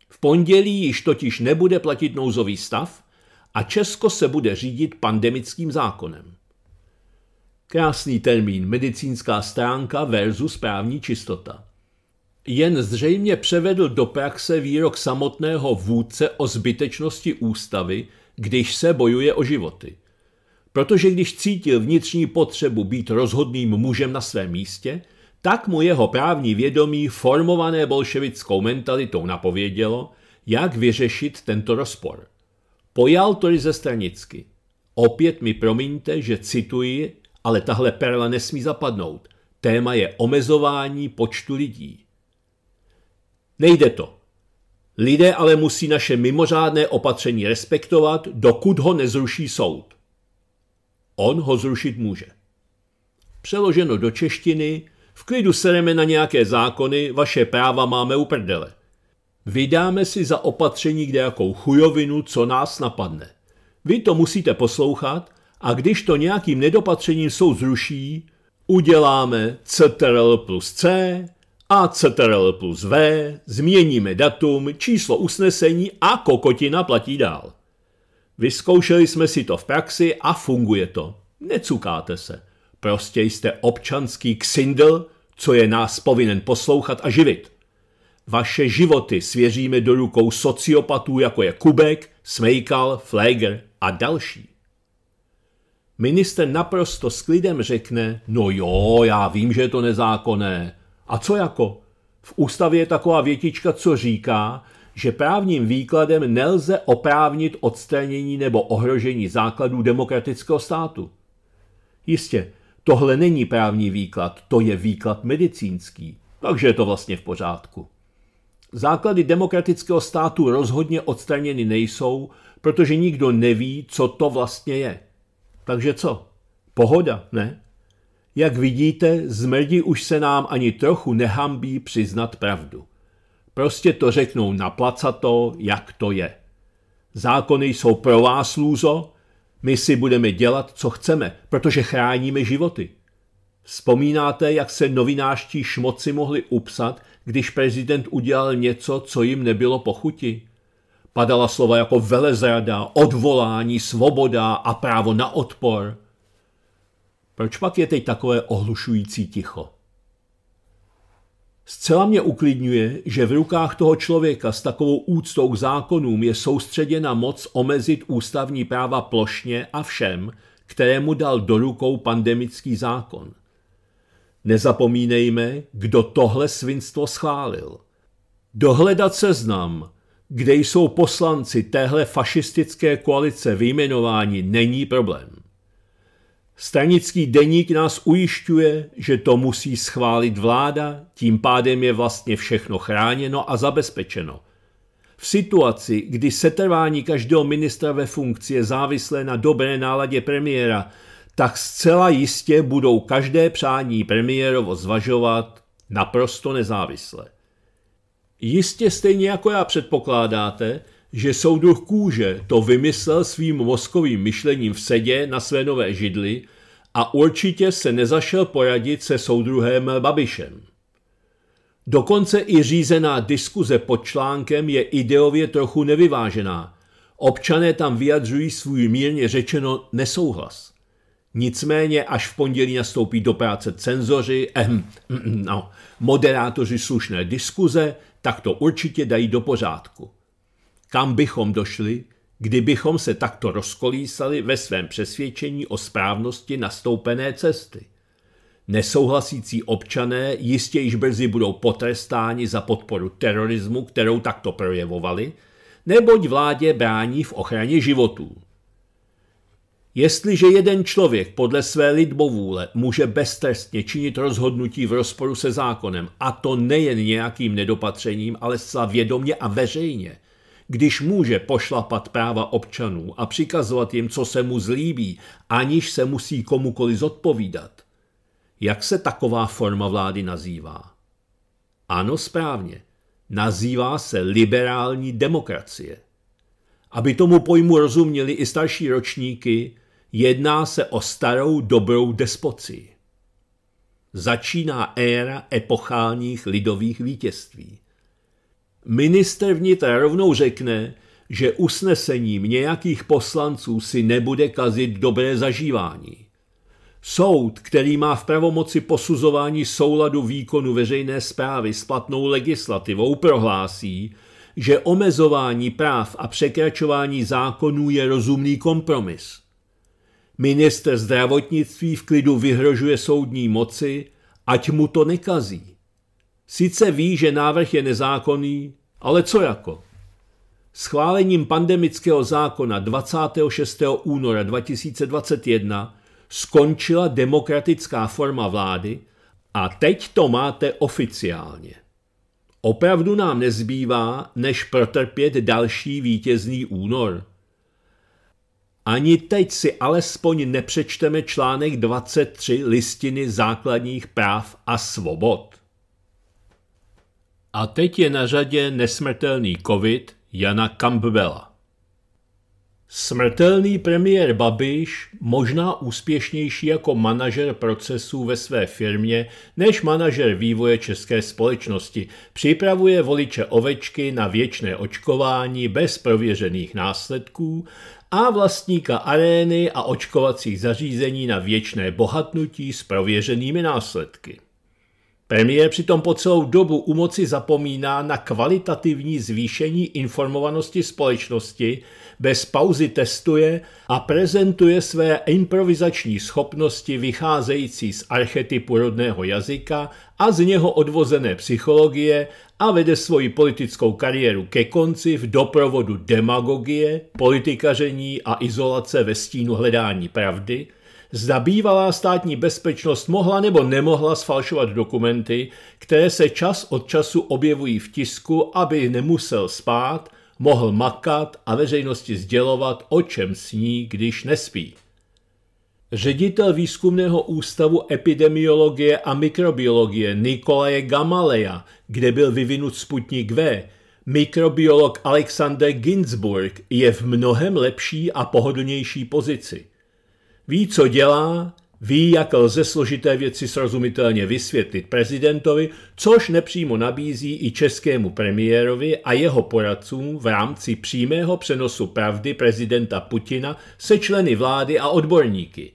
V pondělí již totiž nebude platit nouzový stav a Česko se bude řídit pandemickým zákonem. Krásný termín medicínská stránka versus právní čistota. Jen zřejmě převedl do praxe výrok samotného vůdce o zbytečnosti ústavy, když se bojuje o životy. Protože když cítil vnitřní potřebu být rozhodným mužem na svém místě, tak mu jeho právní vědomí formované bolševickou mentalitou napovědělo, jak vyřešit tento rozpor. Pojal to ze stranicky. Opět mi promiňte, že cituji ale tahle perla nesmí zapadnout. Téma je omezování počtu lidí. Nejde to. Lidé ale musí naše mimořádné opatření respektovat, dokud ho nezruší soud. On ho zrušit může. Přeloženo do češtiny, v klidu sereme na nějaké zákony, vaše práva máme u prdele. Vydáme si za opatření kde jakou chujovinu, co nás napadne. Vy to musíte poslouchat a když to nějakým nedopatřením soud zruší, uděláme CTRL plus C a CTRL plus V, změníme datum, číslo usnesení a kokotina platí dál. Vyzkoušeli jsme si to v praxi a funguje to. Necukáte se. Prostě jste občanský ksindl, co je nás povinen poslouchat a živit. Vaše životy svěříme do rukou sociopatů, jako je Kubek, Smejkal, Fleger a další minister naprosto s klidem řekne, no jo, já vím, že je to nezákonné. A co jako? V ústavě je taková větička, co říká, že právním výkladem nelze oprávnit odstranění nebo ohrožení základů demokratického státu. Jistě, tohle není právní výklad, to je výklad medicínský, takže je to vlastně v pořádku. Základy demokratického státu rozhodně odstraněny nejsou, protože nikdo neví, co to vlastně je. Takže co? Pohoda, ne? Jak vidíte, zmrdi už se nám ani trochu nehambí přiznat pravdu. Prostě to řeknou naplacato, jak to je. Zákony jsou pro vás, lůzo, my si budeme dělat, co chceme, protože chráníme životy. Vzpomínáte, jak se novinářští šmoci mohli upsat, když prezident udělal něco, co jim nebylo pochuti? Padala slova jako velezrada, odvolání, svoboda a právo na odpor. Proč pak je teď takové ohlušující ticho? Zcela mě uklidňuje, že v rukách toho člověka s takovou úctou k zákonům je soustředěna moc omezit ústavní práva plošně a všem, kterému dal do rukou pandemický zákon. Nezapomínejme, kdo tohle svinstvo schválil. Dohledat seznam, kde jsou poslanci téhle fašistické koalice vyjmenování, není problém. Stranický deník nás ujišťuje, že to musí schválit vláda, tím pádem je vlastně všechno chráněno a zabezpečeno. V situaci, kdy setrvání každého ministra ve funkci je závislé na dobré náladě premiéra, tak zcela jistě budou každé přání premiérovo zvažovat naprosto nezávisle. Jistě stejně jako já předpokládáte, že souduch kůže to vymyslel svým mozkovým myšlením v sedě na své nové židli a určitě se nezašel poradit se soudruhem Babišem. Dokonce i řízená diskuze pod článkem je ideově trochu nevyvážená. Občané tam vyjadřují svůj mírně řečeno nesouhlas. Nicméně až v pondělí nastoupí do práce cenzoři, eh, no, moderátoři slušné diskuze – tak to určitě dají do pořádku. Kam bychom došli, kdybychom se takto rozkolísali ve svém přesvědčení o správnosti nastoupené cesty? Nesouhlasící občané jistě již brzy budou potrestáni za podporu terorismu, kterou takto projevovali, neboť vládě brání v ochraně životů. Jestliže jeden člověk podle své lidbovůle může beztrestně činit rozhodnutí v rozporu se zákonem, a to nejen nějakým nedopatřením, ale zcela vědomě a veřejně, když může pošlapat práva občanů a přikazovat jim, co se mu zlíbí, aniž se musí komukoli zodpovídat, jak se taková forma vlády nazývá? Ano, správně. Nazývá se liberální demokracie. Aby tomu pojmu rozuměli i starší ročníky, jedná se o starou dobrou despoci. Začíná éra epochálních lidových vítězství. Minister vnitra rovnou řekne, že usnesením nějakých poslanců si nebude kazit dobré zažívání. Soud, který má v pravomoci posuzování souladu výkonu veřejné zprávy s platnou legislativou, prohlásí, že omezování práv a překračování zákonů je rozumný kompromis. Minister zdravotnictví v klidu vyhrožuje soudní moci, ať mu to nekazí. Sice ví, že návrh je nezákonný, ale co jako? Schválením pandemického zákona 26. února 2021 skončila demokratická forma vlády a teď to máte oficiálně. Opravdu nám nezbývá, než protrpět další vítězný únor. Ani teď si alespoň nepřečteme článek 23 listiny základních práv a svobod. A teď je na řadě nesmrtelný covid Jana Campbella. Smrtelný premiér Babiš možná úspěšnější jako manažer procesů ve své firmě než manažer vývoje české společnosti. Připravuje voliče ovečky na věčné očkování bez prověřených následků a vlastníka arény a očkovacích zařízení na věčné bohatnutí s prověřenými následky. Premiér přitom po celou dobu u moci zapomíná na kvalitativní zvýšení informovanosti společnosti, bez pauzy testuje a prezentuje své improvizační schopnosti vycházející z archetypu rodného jazyka a z něho odvozené psychologie a vede svoji politickou kariéru ke konci v doprovodu demagogie, politikaření a izolace ve stínu hledání pravdy – zda bývalá státní bezpečnost mohla nebo nemohla sfalšovat dokumenty, které se čas od času objevují v tisku, aby nemusel spát, mohl makat a veřejnosti sdělovat, o čem sní, když nespí. Ředitel výzkumného ústavu epidemiologie a mikrobiologie Nikolaje Gamaleja, kde byl vyvinut Sputnik V, mikrobiolog Alexander Ginsburg je v mnohem lepší a pohodlnější pozici. Ví, co dělá, ví, jak lze složité věci srozumitelně vysvětlit prezidentovi, což nepřímo nabízí i českému premiérovi a jeho poradcům v rámci přímého přenosu pravdy prezidenta Putina se členy vlády a odborníky.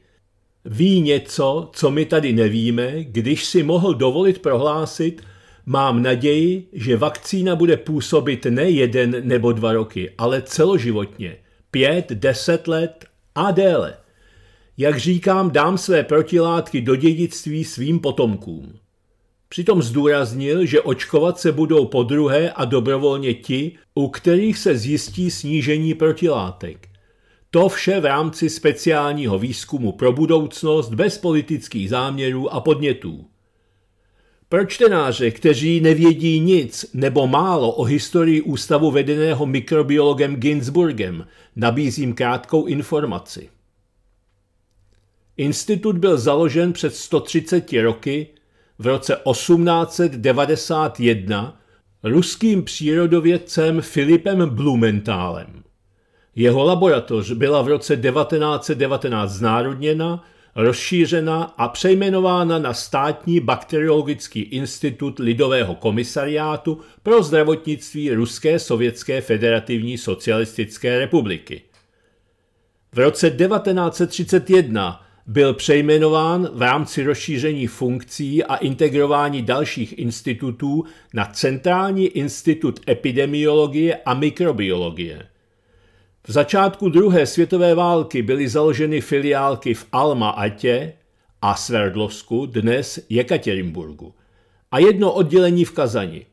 Ví něco, co my tady nevíme, když si mohl dovolit prohlásit, Mám naději, že vakcína bude působit ne jeden nebo dva roky, ale celoživotně. Pět, deset let a déle jak říkám, dám své protilátky do dědictví svým potomkům. Přitom zdůraznil, že očkovat se budou podruhé a dobrovolně ti, u kterých se zjistí snížení protilátek. To vše v rámci speciálního výzkumu pro budoucnost bez politických záměrů a podnětů. Pro čtenáře, kteří nevědí nic nebo málo o historii ústavu vedeného mikrobiologem Ginsburgem, nabízím krátkou informaci. Institut byl založen před 130 roky v roce 1891 ruským přírodovědcem Filipem Blumentálem. Jeho laboratoř byla v roce 1919 znárodněna, rozšířena a přejmenována na Státní bakteriologický institut Lidového komisariátu pro zdravotnictví Ruské sovětské federativní socialistické republiky. V roce 1931 byl přejmenován v rámci rozšíření funkcí a integrování dalších institutů na Centrální institut epidemiologie a mikrobiologie. V začátku druhé světové války byly založeny filiálky v Alma-Atě a Sverdlovsku, dnes Jekaterinburgu) a jedno oddělení v Kazani.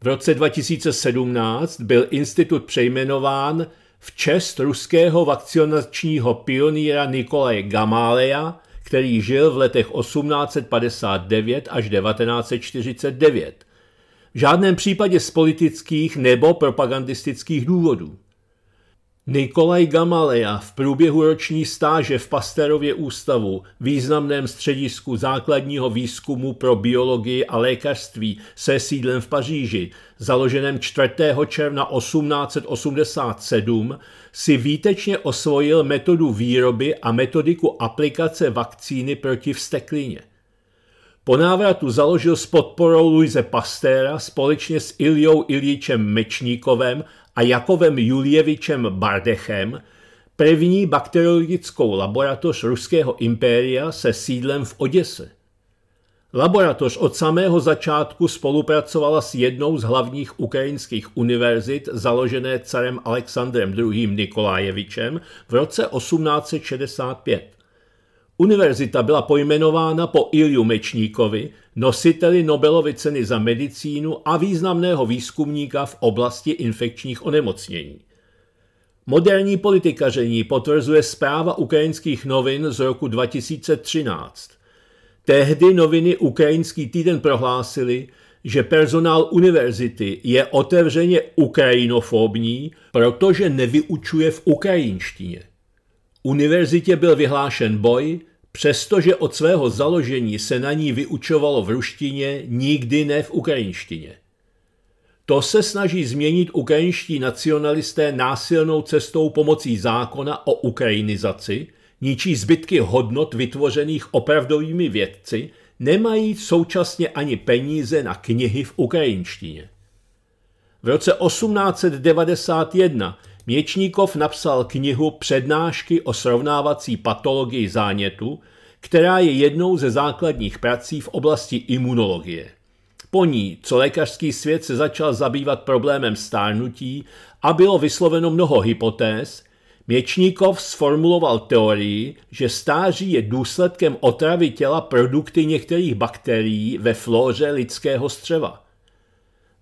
V roce 2017 byl institut přejmenován v čest ruského vakcinačního pionýra Nikolaje Gamáleja, který žil v letech 1859 až 1949. V žádném případě z politických nebo propagandistických důvodů. Nikolaj Gamaleja v průběhu roční stáže v Pasterově ústavu, významném středisku základního výzkumu pro biologii a lékařství se sídlem v Paříži, založeném 4. června 1887, si výtečně osvojil metodu výroby a metodiku aplikace vakcíny proti vsteklině. Po návratu založil s podporou Luise Pastéra společně s Iljou Iličem Mečníkovem a Jakovem Julievičem Bardechem první bakteriologickou laboratoř ruského impéria se sídlem v Oděse. Laboratoř od samého začátku spolupracovala s jednou z hlavních ukrajinských univerzit založené carem Alexandrem II. Nikolajevičem v roce 1865. Univerzita byla pojmenována po Ilju Mečníkovi, nositeli Nobelovy ceny za medicínu a významného výzkumníka v oblasti infekčních onemocnění. Moderní politikaření potvrzuje zpráva ukrajinských novin z roku 2013. Tehdy noviny Ukrajinský týden prohlásili, že personál univerzity je otevřeně ukrajinofobní, protože nevyučuje v ukrajinštině. Univerzitě byl vyhlášen boj, přestože od svého založení se na ní vyučovalo v ruštině, nikdy ne v ukrajinštině. To se snaží změnit ukrajinští nacionalisté násilnou cestou pomocí zákona o ukrajinizaci, ničí zbytky hodnot vytvořených opravdovými vědci, nemají současně ani peníze na knihy v ukrajinštině. V roce 1891 Měčníkov napsal knihu Přednášky o srovnávací patologii zánětu, která je jednou ze základních prací v oblasti imunologie. Po ní, co lékařský svět se začal zabývat problémem stárnutí a bylo vysloveno mnoho hypotéz, Měčníkov sformuloval teorii, že stáří je důsledkem otravy těla produkty některých bakterií ve flóře lidského střeva –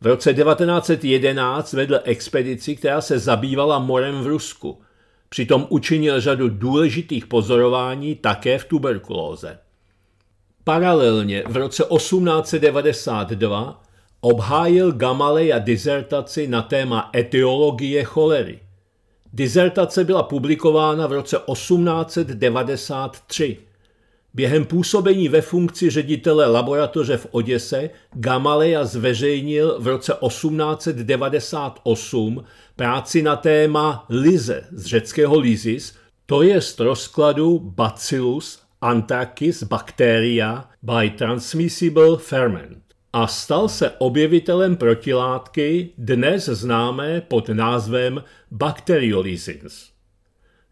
v roce 1911 vedl expedici, která se zabývala morem v Rusku. Přitom učinil řadu důležitých pozorování také v tuberkulóze. Paralelně v roce 1892 obhájil Gamaleja dizertaci na téma etiologie cholery. Dizertace byla publikována v roce 1893. Během působení ve funkci ředitele laboratoře v Oděse Gamaleja zveřejnil v roce 1898 práci na téma lize z řeckého lysis, to je z rozkladu Bacillus antarkis bacteria by transmissible ferment a stal se objevitelem protilátky dnes známé pod názvem Bacteriolysins.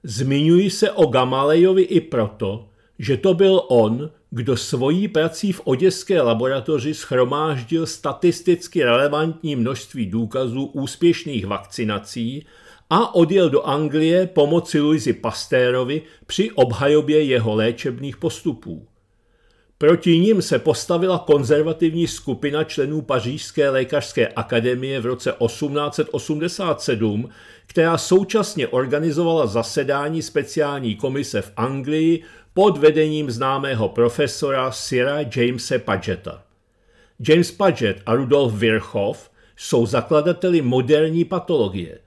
Zmiňuji se o Gamalejovi i proto, že to byl on, kdo svojí prací v oděské laboratoři schromáždil statisticky relevantní množství důkazů úspěšných vakcinací a odjel do Anglie pomoci Luizi Pastérovi při obhajobě jeho léčebných postupů. Proti ním se postavila konzervativní skupina členů Pařížské lékařské akademie v roce 1887, která současně organizovala zasedání speciální komise v Anglii, pod vedením známého profesora Sira Jamese Pageta. James Paget a Rudolf Virchow jsou zakladateli moderní patologie.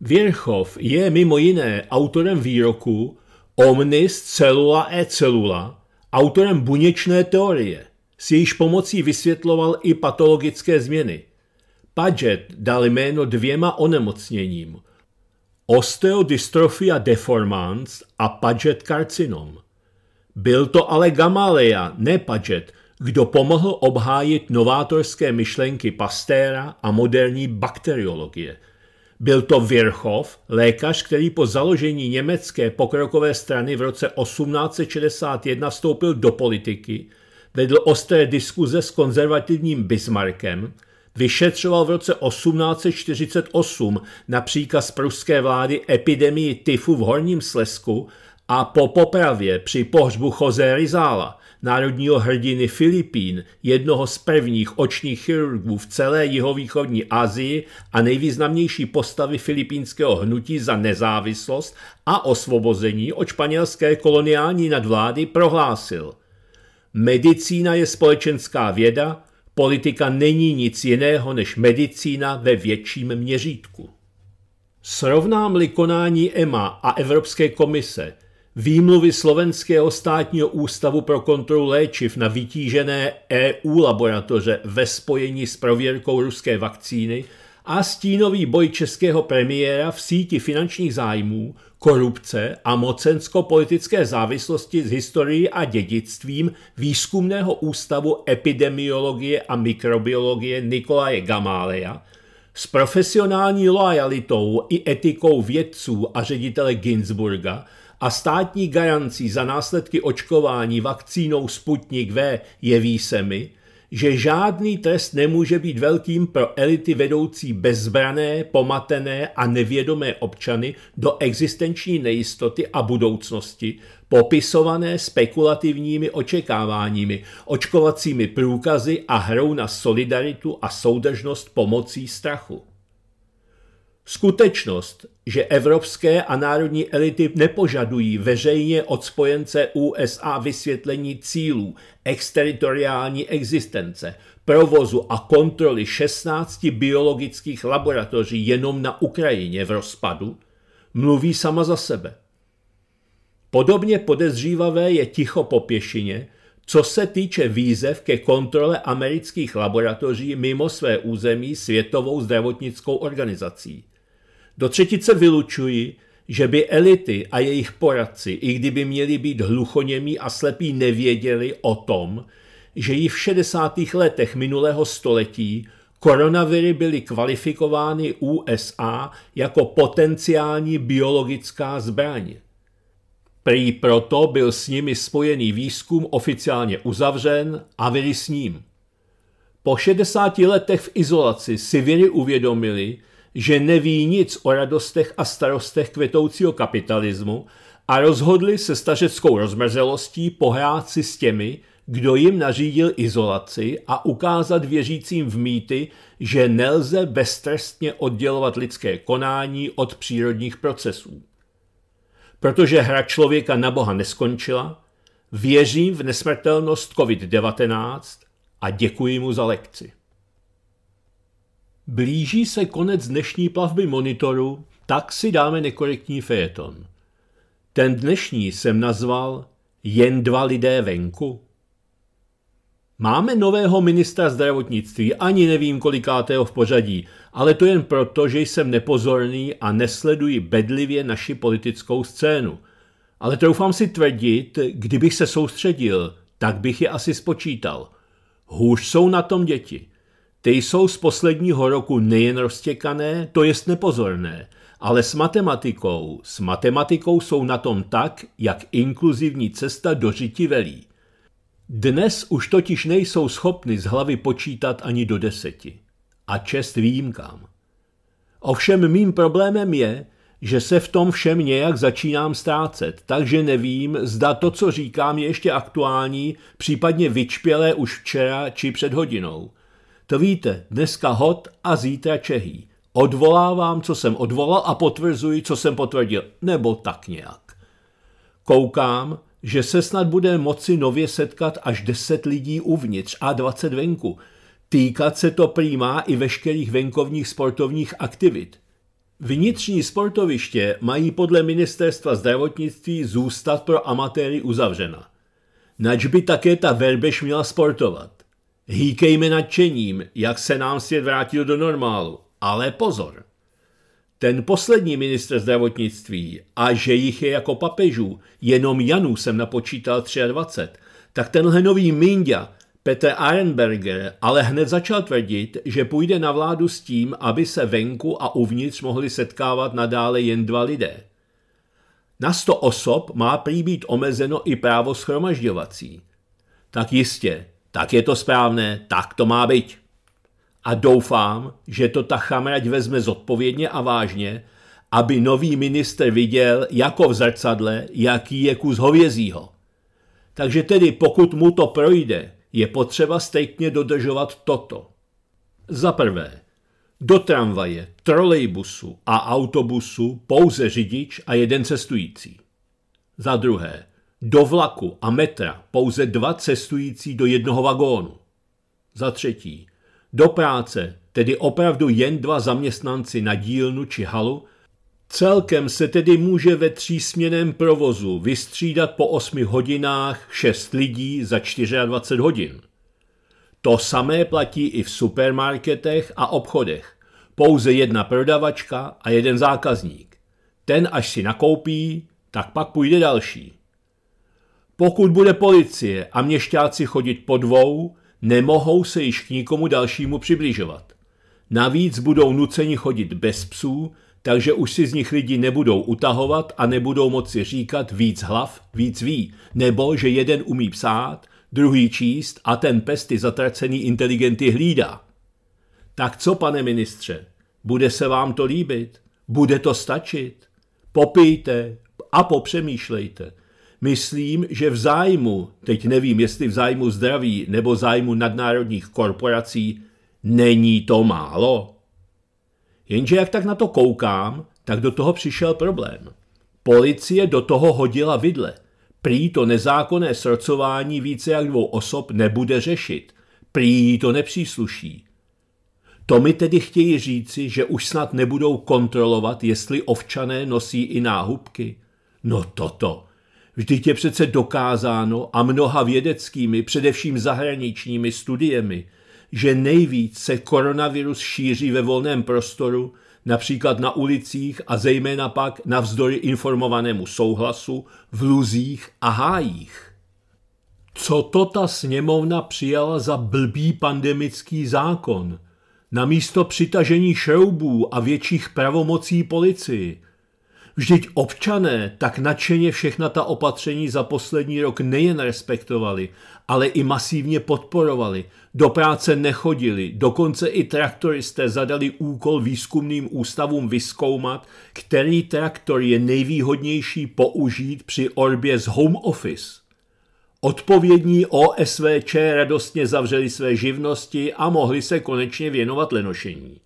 Virchow je mimo jiné autorem výroku Omnis celula e celula, autorem buněčné teorie, s jejíž pomocí vysvětloval i patologické změny. Paget dal jméno dvěma onemocněním – osteodystrofia deformans a Paget karcinom. Byl to ale Gamaleja, ne Paget, kdo pomohl obhájit novátorské myšlenky Pastéra a moderní bakteriologie. Byl to Virchov, lékař, který po založení německé pokrokové strany v roce 1861 vstoupil do politiky, vedl ostré diskuze s konzervativním Bismarckem – Vyšetřoval v roce 1848 na příkaz pruské vlády epidemii tyfu v Horním Slesku a po popravě při pohřbu Jose Rizala, národního hrdiny Filipín, jednoho z prvních očních chirurgů v celé jihovýchodní Asii a nejvýznamnější postavy filipínského hnutí za nezávislost a osvobození od španělské koloniální nadvlády prohlásil. Medicína je společenská věda, Politika není nic jiného než medicína ve větším měřítku. Srovnám-li konání EMA a Evropské komise, výmluvy Slovenského státního ústavu pro kontrolu léčiv na vytížené EU laboratoře ve spojení s prověrkou ruské vakcíny a stínový boj českého premiéra v síti finančních zájmů – korupce a mocensko-politické závislosti s historií a dědictvím Výzkumného ústavu epidemiologie a mikrobiologie Nikolaje Gamáleja, s profesionální loajalitou i etikou vědců a ředitele Ginsburga a státní garancí za následky očkování vakcínou Sputnik V jeví se mi, že žádný trest nemůže být velkým pro elity vedoucí bezbrané, pomatené a nevědomé občany do existenční nejistoty a budoucnosti, popisované spekulativními očekáváními, očkovacími průkazy a hrou na solidaritu a soudržnost pomocí strachu. Skutečnost, že evropské a národní elity nepožadují veřejně od spojence USA vysvětlení cílů exteritoriální existence, provozu a kontroly 16 biologických laboratoří jenom na Ukrajině v rozpadu, mluví sama za sebe. Podobně podezřívavé je ticho po pěšině, co se týče výzev ke kontrole amerických laboratoří mimo své území Světovou zdravotnickou organizací. Do třetice vylučuji, že by elity a jejich poradci, i kdyby měli být hluchoněmí a slepí, nevěděli o tom, že ji v 60. letech minulého století koronaviry byly kvalifikovány USA jako potenciální biologická zbraň. Prý proto byl s nimi spojený výzkum oficiálně uzavřen a viry s ním. Po 60 letech v izolaci si viry uvědomili, že neví nic o radostech a starostech kvetoucího kapitalismu a rozhodli se stařeckou rozmrzelostí pohrát si s těmi, kdo jim nařídil izolaci a ukázat věřícím v mýty, že nelze beztrestně oddělovat lidské konání od přírodních procesů. Protože hra člověka na Boha neskončila, věřím v nesmrtelnost COVID-19 a děkuji mu za lekci. Blíží se konec dnešní plavby monitoru, tak si dáme nekorektní fejeton. Ten dnešní jsem nazval Jen dva lidé venku. Máme nového ministra zdravotnictví, ani nevím kolikátého v pořadí, ale to jen proto, že jsem nepozorný a nesleduji bedlivě naši politickou scénu. Ale troufám si tvrdit, kdybych se soustředil, tak bych je asi spočítal. Hůř jsou na tom děti. Ty jsou z posledního roku nejen roztěkané, to jest nepozorné, ale s matematikou. S matematikou jsou na tom tak, jak inkluzivní cesta do žití velí. Dnes už totiž nejsou schopny z hlavy počítat ani do deseti. A čest výjimkám. Ovšem mým problémem je, že se v tom všem nějak začínám ztrácet, takže nevím, zda to, co říkám, je ještě aktuální, případně vyčpělé už včera či před hodinou – to víte, dneska hot a zítra čehý. Odvolávám, co jsem odvolal a potvrzuji, co jsem potvrdil. Nebo tak nějak. Koukám, že se snad bude moci nově setkat až 10 lidí uvnitř a 20 venku. Týkat se to přímá i veškerých venkovních sportovních aktivit. Vnitřní sportoviště mají podle ministerstva zdravotnictví zůstat pro amatéry uzavřena. Nač by také ta verbež měla sportovat? Hýkejme nadšením, jak se nám svět vrátil do normálu. Ale pozor! Ten poslední ministr zdravotnictví, a že jich je jako papežů, jenom Janů jsem napočítal 23, tak tenhle nový Mindia, Petr Arenberger, ale hned začal tvrdit, že půjde na vládu s tím, aby se venku a uvnitř mohli setkávat nadále jen dva lidé. Na 100 osob má prý být omezeno i právo schromažďovací. Tak jistě, tak je to správné, tak to má být. A doufám, že to ta chamrať vezme zodpovědně a vážně, aby nový minister viděl jako v zrcadle, jaký je kus hovězího. Takže tedy pokud mu to projde, je potřeba stejně dodržovat toto. Za prvé, do tramvaje, trolejbusu a autobusu pouze řidič a jeden cestující. Za druhé, do vlaku a metra pouze dva cestující do jednoho vagónu. Za třetí, do práce, tedy opravdu jen dva zaměstnanci na dílnu či halu, celkem se tedy může ve třísměném provozu vystřídat po 8 hodinách 6 lidí za 24 hodin. To samé platí i v supermarketech a obchodech. Pouze jedna prodavačka a jeden zákazník. Ten, až si nakoupí, tak pak půjde další. Pokud bude policie a měšťáci chodit po dvou, nemohou se již k nikomu dalšímu přibližovat. Navíc budou nuceni chodit bez psů, takže už si z nich lidi nebudou utahovat a nebudou moci říkat víc hlav, víc ví, nebo že jeden umí psát, druhý číst a ten pes ty zatracený inteligenty hlídá. Tak co, pane ministře, bude se vám to líbit? Bude to stačit? Popijte a popřemýšlejte. Myslím, že v zájmu, teď nevím, jestli v zájmu zdraví nebo zájmu nadnárodních korporací, není to málo. Jenže jak tak na to koukám, tak do toho přišel problém. Policie do toho hodila vidle. Prý to nezákonné srcování více jak dvou osob nebude řešit. Prý to nepřísluší. To mi tedy chtějí říci, že už snad nebudou kontrolovat, jestli ovčané nosí i náhubky. No toto. Vždyť je přece dokázáno a mnoha vědeckými, především zahraničními studiemi, že nejvíc se koronavirus šíří ve volném prostoru, například na ulicích a zejména pak navzdory informovanému souhlasu v luzích a hájích. Co to ta sněmovna přijala za blbý pandemický zákon? Namísto přitažení šroubů a větších pravomocí policii – Vždyť občané tak nadšeně všechna ta opatření za poslední rok nejen respektovali, ale i masivně podporovali. Do práce nechodili, dokonce i traktoristé zadali úkol výzkumným ústavům vyskoumat, který traktor je nejvýhodnější použít při orbě z home office. Odpovědní OSVČ radostně zavřeli své živnosti a mohli se konečně věnovat lenošení.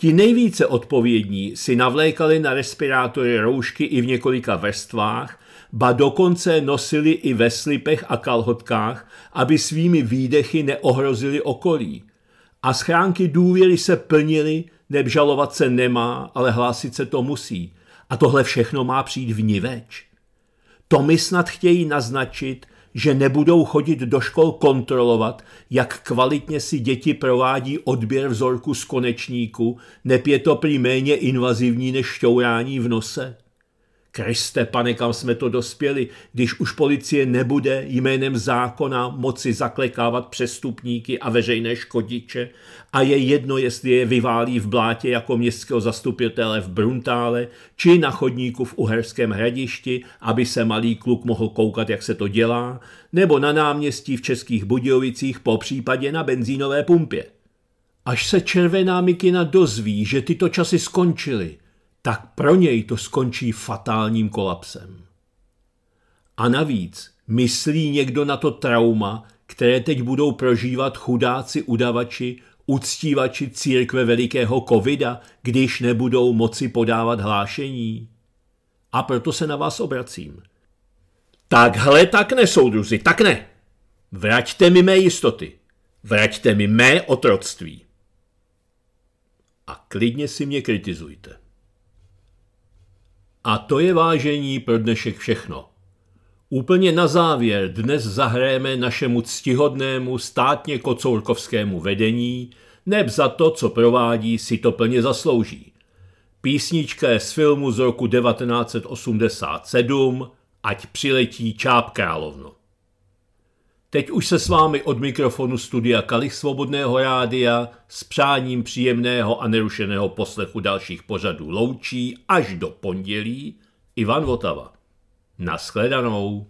Ti nejvíce odpovědní si navlékali na respirátory roušky i v několika vrstvách, ba dokonce nosili i ve slipech a kalhotkách, aby svými výdechy neohrozili okolí. A schránky důvěry se plnily, nebžalovat se nemá, ale hlásit se to musí. A tohle všechno má přijít vniveč. To my snad chtějí naznačit, že nebudou chodit do škol kontrolovat, jak kvalitně si děti provádí odběr vzorku z konečníku, nep je to prý méně invazivní než šťourání v nose? Kriste, pane, kam jsme to dospěli, když už policie nebude jménem zákona moci zaklekávat přestupníky a veřejné škodiče a je jedno, jestli je vyválí v blátě jako městského zastupitele v Bruntále či na chodníku v Uherském hradišti, aby se malý kluk mohl koukat, jak se to dělá, nebo na náměstí v Českých Budějovicích, po případě na benzínové pumpě. Až se červená mikina dozví, že tyto časy skončily, tak pro něj to skončí fatálním kolapsem. A navíc myslí někdo na to trauma, které teď budou prožívat chudáci udavači, uctívači církve velikého covida, když nebudou moci podávat hlášení. A proto se na vás obracím. Takhle tak ne, soudruzi, tak ne. Vraťte mi mé jistoty. Vraťte mi mé otroctví. A klidně si mě kritizujte. A to je vážení pro dnešek všechno. Úplně na závěr dnes zahrajeme našemu ctihodnému státně kocourkovskému vedení, neb za to, co provádí, si to plně zaslouží. Písnička je z filmu z roku 1987 Ať přiletí Čáp královno. Teď už se s vámi od mikrofonu studia Kalich Svobodného rádia s přáním příjemného a nerušeného poslechu dalších pořadů loučí až do pondělí Ivan Votava. Naschledanou.